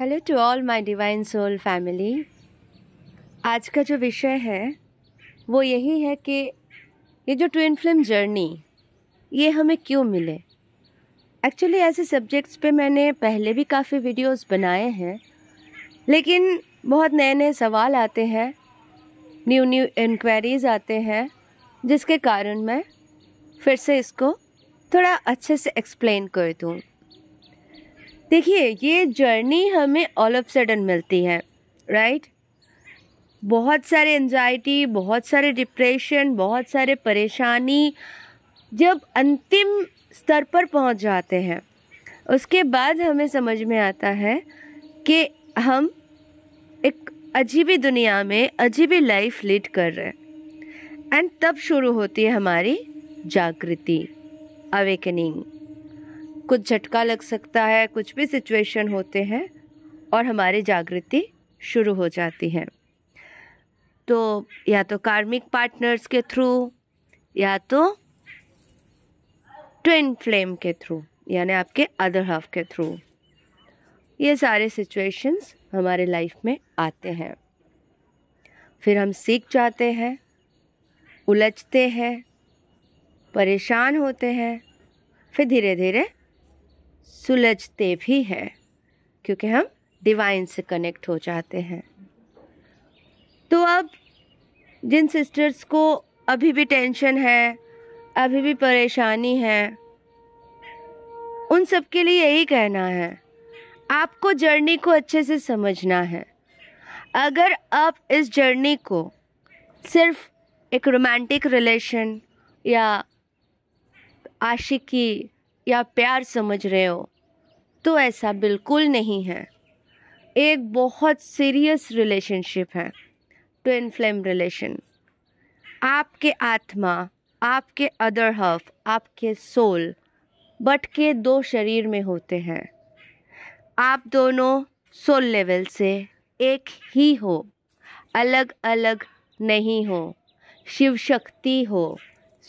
hello to all my divine soul family आज का जो विषय है वो यही है कि ये जो ट्विन फिल्म जर्नी ये हमें क्यों मिले एक्चुअली ऐसे सब्जेक्ट्स पे मैंने पहले भी काफ़ी वीडियोस बनाए हैं लेकिन बहुत नए नए सवाल आते हैं न्यू न्यू इंक्वायरीज आते हैं जिसके कारण मैं फिर से इसको थोड़ा अच्छे से एक्सप्लेन कर दूँ देखिए ये जर्नी हमें ऑल ऑफ सडन मिलती है राइट बहुत सारे एनजाइटी बहुत सारे डिप्रेशन बहुत सारे परेशानी जब अंतिम स्तर पर पहुंच जाते हैं उसके बाद हमें समझ में आता है कि हम एक अजीबी दुनिया में अजीबी लाइफ लीड कर रहे हैं एंड तब शुरू होती है हमारी जागृति अवेकनिंग कुछ झटका लग सकता है कुछ भी सिचुएशन होते हैं और हमारी जागृति शुरू हो जाती है तो या तो कार्मिक पार्टनर्स के थ्रू या तो ट्विन फ्लेम के थ्रू यानी आपके अदर हाफ के थ्रू ये सारे सिचुएशंस हमारे लाइफ में आते हैं फिर हम सीख जाते हैं उलझते हैं परेशान होते हैं फिर धीरे धीरे सुलझते भी हैं क्योंकि हम डिवाइन से कनेक्ट हो जाते हैं तो अब जिन सिस्टर्स को अभी भी टेंशन है अभी भी परेशानी है उन सब के लिए यही कहना है आपको जर्नी को अच्छे से समझना है अगर आप इस जर्नी को सिर्फ एक रोमांटिक रिलेशन या आशिकी या प्यार समझ रहे हो तो ऐसा बिल्कुल नहीं है एक बहुत सीरियस रिलेशनशिप है ट्विन फ्लेम रिलेशन आपके आत्मा आपके अदर हफ आपके सोल बट के दो शरीर में होते हैं आप दोनों सोल लेवल से एक ही हो अलग अलग नहीं हो शिव शक्ति हो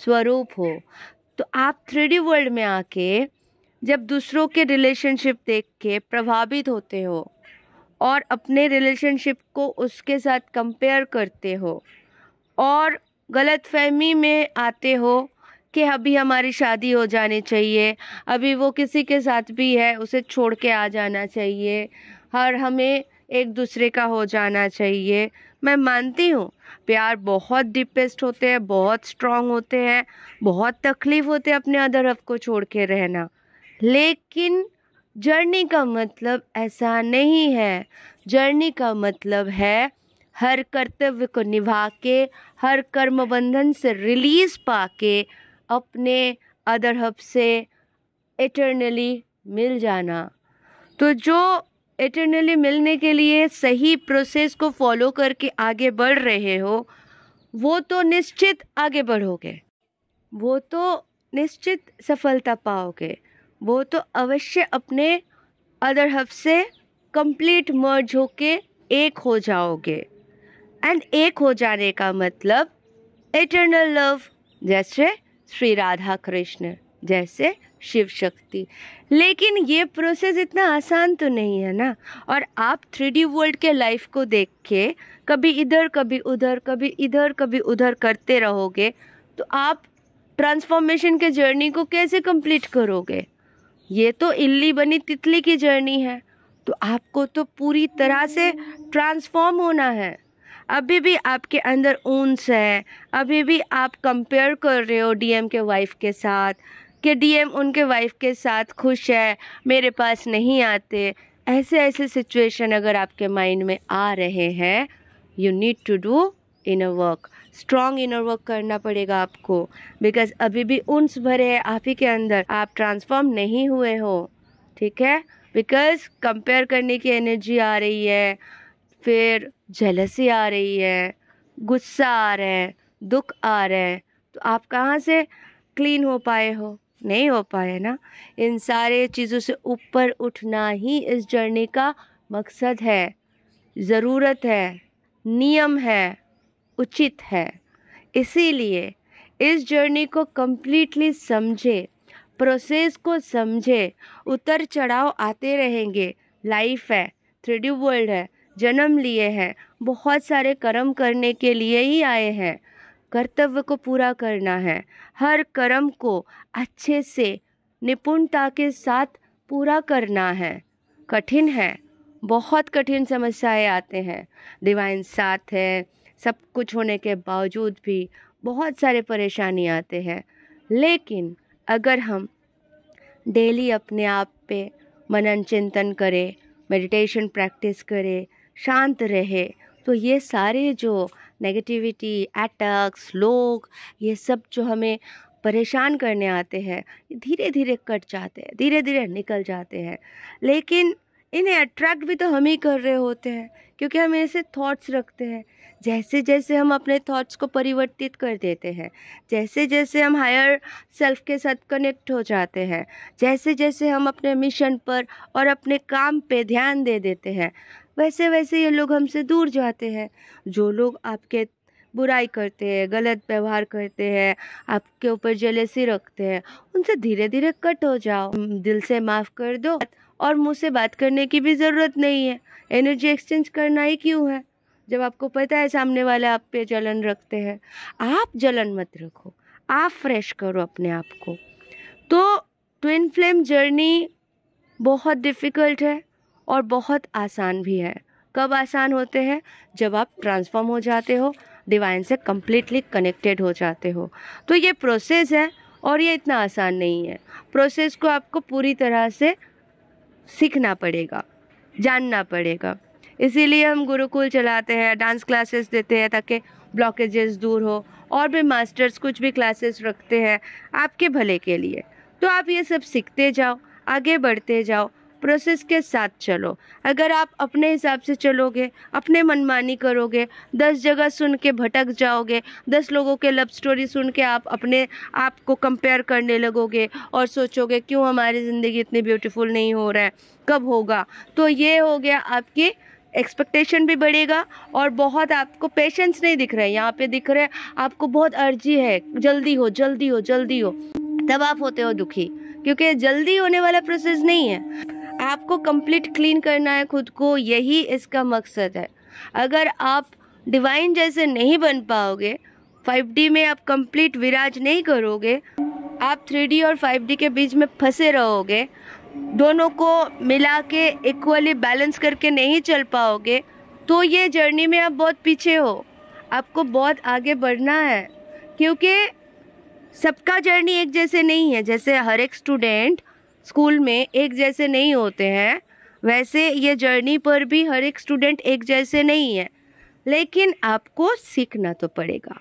स्वरूप हो तो आप थ्री वर्ल्ड में आके जब दूसरों के रिलेशनशिप देख के प्रभावित होते हो और अपने रिलेशनशिप को उसके साथ कंपेयर करते हो और गलत फहमी में आते हो कि अभी हमारी शादी हो जानी चाहिए अभी वो किसी के साथ भी है उसे छोड़ के आ जाना चाहिए और हमें एक दूसरे का हो जाना चाहिए मैं मानती हूँ प्यार बहुत डिपेस्ट होते हैं बहुत स्ट्रांग होते हैं बहुत तकलीफ़ होते हैं अपने अदर हफ को छोड़ के रहना लेकिन जर्नी का मतलब ऐसा नहीं है जर्नी का मतलब है हर कर्तव्य को निभा के हर कर्म बंधन से रिलीज पा के अपने अदर हब से इटर्नली मिल जाना तो जो इटर्नली मिलने के लिए सही प्रोसेस को फॉलो करके आगे बढ़ रहे हो वो तो निश्चित आगे बढ़ोगे वो तो निश्चित सफलता पाओगे वो तो अवश्य अपने अदर हफ से कंप्लीट मर्ज होके एक हो जाओगे एंड एक हो जाने का मतलब इटर्नल लव जैसे श्री राधा कृष्ण जैसे शिव शक्ति लेकिन ये प्रोसेस इतना आसान तो नहीं है ना और आप थ्री डी वर्ल्ड के लाइफ को देख के कभी इधर कभी उधर कभी इधर कभी उधर करते रहोगे तो आप ट्रांसफॉर्मेशन के जर्नी को कैसे कंप्लीट करोगे ये तो इल्ली बनी तितली की जर्नी है तो आपको तो पूरी तरह से ट्रांसफॉर्म होना है अभी भी आपके अंदर ऊंस है अभी भी आप कंपेयर कर रहे हो डीएम के वाइफ के साथ कि डीएम उनके वाइफ के साथ खुश है मेरे पास नहीं आते ऐसे ऐसे सिचुएशन अगर आपके माइंड में आ रहे हैं you need to do inner work strong inner work करना पड़ेगा आपको बिकॉज अभी भी उन्स भरे हैं आप ही के अंदर आप ट्रांसफॉर्म नहीं हुए हो ठीक है बिकॉज कंपेयर करने की एनर्जी आ रही है फिर जलसी आ रही है गुस्सा आ रहा है दुख आ रहा है तो आप कहाँ से क्लीन हो पाए हो नहीं हो पाए ना इन सारे चीज़ों से ऊपर उठना ही इस जर्नी का मकसद है ज़रूरत है नियम है उचित है इसीलिए इस जर्नी को कम्प्लीटली समझे प्रोसेस को समझे उतर चढ़ाव आते रहेंगे लाइफ है थ्रीडी वर्ल्ड है जन्म लिए हैं बहुत सारे कर्म करने के लिए ही आए हैं कर्तव्य को पूरा करना है हर कर्म को अच्छे से निपुणता के साथ पूरा करना है कठिन है बहुत कठिन समस्याएं आते हैं डिवाइन साथ है सब कुछ होने के बावजूद भी बहुत सारे परेशानी आते हैं लेकिन अगर हम डेली अपने आप पे मनन चिंतन करें मेडिटेशन प्रैक्टिस करें शांत रहे तो ये सारे जो नेगेटिविटी अटैक्स लोग ये सब जो हमें परेशान करने आते हैं धीरे धीरे कट जाते हैं धीरे धीरे निकल जाते हैं लेकिन इन्हें अट्रैक्ट भी तो हम ही कर रहे होते हैं क्योंकि हम ऐसे थॉट्स रखते हैं जैसे जैसे हम अपने थॉट्स को परिवर्तित कर देते हैं जैसे जैसे हम हायर सेल्फ के साथ कनेक्ट हो जाते हैं जैसे जैसे हम अपने मिशन पर और अपने काम पे ध्यान दे देते हैं वैसे वैसे ये लोग हमसे दूर जाते हैं जो लोग आपके बुराई करते हैं गलत व्यवहार करते हैं आपके ऊपर जलेसी रखते हैं उनसे धीरे धीरे कट हो जाओ दिल से माफ़ कर दो और मुँह से बात करने की भी ज़रूरत नहीं है एनर्जी एक्सचेंज करना ही क्यों है जब आपको पता है सामने वाले आप पे जलन रखते हैं आप जलन मत रखो आप फ्रेश करो अपने आप को तो ट्विन फ्लेम जर्नी बहुत डिफ़िकल्ट है और बहुत आसान भी है कब आसान होते हैं जब आप ट्रांसफॉर्म हो जाते हो डिवाइन से कम्प्लीटली कनेक्टेड हो जाते हो तो ये प्रोसेस है और ये इतना आसान नहीं है प्रोसेस को आपको पूरी तरह से सीखना पड़ेगा जानना पड़ेगा इसीलिए हम गुरुकुल चलाते हैं डांस क्लासेस देते हैं ताकि ब्लॉकेजेस दूर हो और भी मास्टर्स कुछ भी क्लासेस रखते हैं आपके भले के लिए तो आप ये सब सीखते जाओ आगे बढ़ते जाओ प्रोसेस के साथ चलो अगर आप अपने हिसाब से चलोगे अपने मनमानी करोगे दस जगह सुन के भटक जाओगे दस लोगों के लव स्टोरी सुन के आप अपने आप को कंपेयर करने लगोगे और सोचोगे क्यों हमारी ज़िंदगी इतनी ब्यूटीफुल नहीं हो रहा है कब होगा तो ये हो गया आपकी एक्सपेक्टेशन भी बढ़ेगा और बहुत आपको पेशेंस नहीं दिख रहा है यहाँ पे दिख रहा है आपको बहुत अर्जी है जल्दी हो जल्दी हो जल्दी हो तब आप होते हो दुखी क्योंकि जल्दी होने वाला प्रोसेस नहीं है आपको कंप्लीट क्लीन करना है खुद को यही इसका मकसद है अगर आप डिवाइन जैसे नहीं बन पाओगे 5D में आप कंप्लीट विराज नहीं करोगे आप 3D और 5D के बीच में फंसे रहोगे दोनों को मिला के इक्वली बैलेंस करके नहीं चल पाओगे तो ये जर्नी में आप बहुत पीछे हो आपको बहुत आगे बढ़ना है क्योंकि सबका जर्नी एक जैसे नहीं है जैसे हर एक स्टूडेंट स्कूल में एक जैसे नहीं होते हैं वैसे ये जर्नी पर भी हर एक स्टूडेंट एक जैसे नहीं है लेकिन आपको सीखना तो पड़ेगा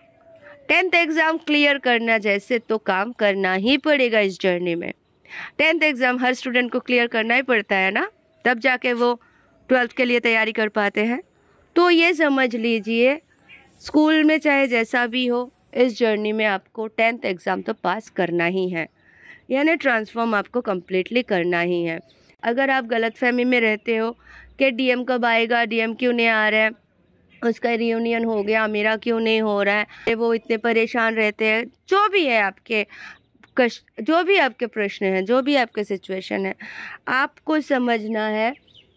टेंथ एग्ज़ाम क्लियर करना जैसे तो काम करना ही पड़ेगा इस जर्नी में टेंथ एग्ज़ाम हर स्टूडेंट को क्लियर करना ही पड़ता है ना तब जाके वो ट्वेल्थ के लिए तैयारी कर पाते हैं तो ये समझ लीजिए स्कूल में चाहे जैसा भी हो इस जर्नी में आपको टेंथ एग्ज़ाम तो पास करना ही है यानी ट्रांसफॉर्म आपको कम्प्लीटली करना ही है अगर आप गलत फहमी में रहते हो कि डीएम कब आएगा डीएम क्यों नहीं आ रहा है उसका रियूनियन हो गया मेरा क्यों नहीं हो रहा है वो इतने परेशान रहते हैं जो भी है आपके कश जो भी आपके प्रश्न हैं जो भी आपके सिचुएशन है आपको समझना है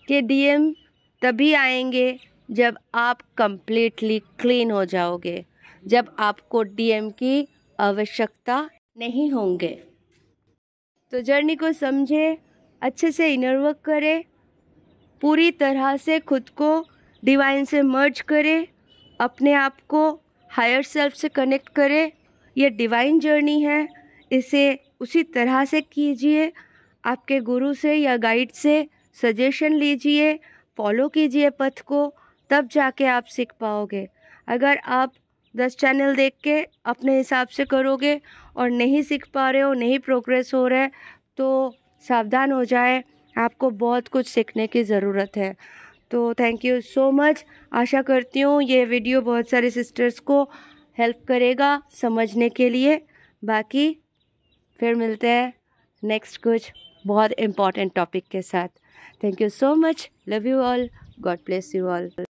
कि डीएम तभी आएंगे जब आप कम्प्लीटली क्लीन हो जाओगे जब आपको डीएम की आवश्यकता नहीं होंगे तो जर्नी को समझे अच्छे से इनर वर्क करें पूरी तरह से खुद को डिवाइन से मर्ज करें अपने आप को हायर सेल्फ से कनेक्ट करें यह डिवाइन जर्नी है इसे उसी तरह से कीजिए आपके गुरु से या गाइड से सजेशन लीजिए फॉलो कीजिए पथ को तब जाके आप सीख पाओगे अगर आप दस चैनल देख के अपने हिसाब से करोगे और नहीं सीख पा रहे हो नहीं प्रोग्रेस हो रहा है तो सावधान हो जाए आपको बहुत कुछ सीखने की ज़रूरत है तो थैंक यू सो मच आशा करती हूँ ये वीडियो बहुत सारे सिस्टर्स को हेल्प करेगा समझने के लिए बाकी फिर मिलते हैं नेक्स्ट कुछ बहुत इम्पॉर्टेंट टॉपिक के साथ thank you so much love you all God bless you all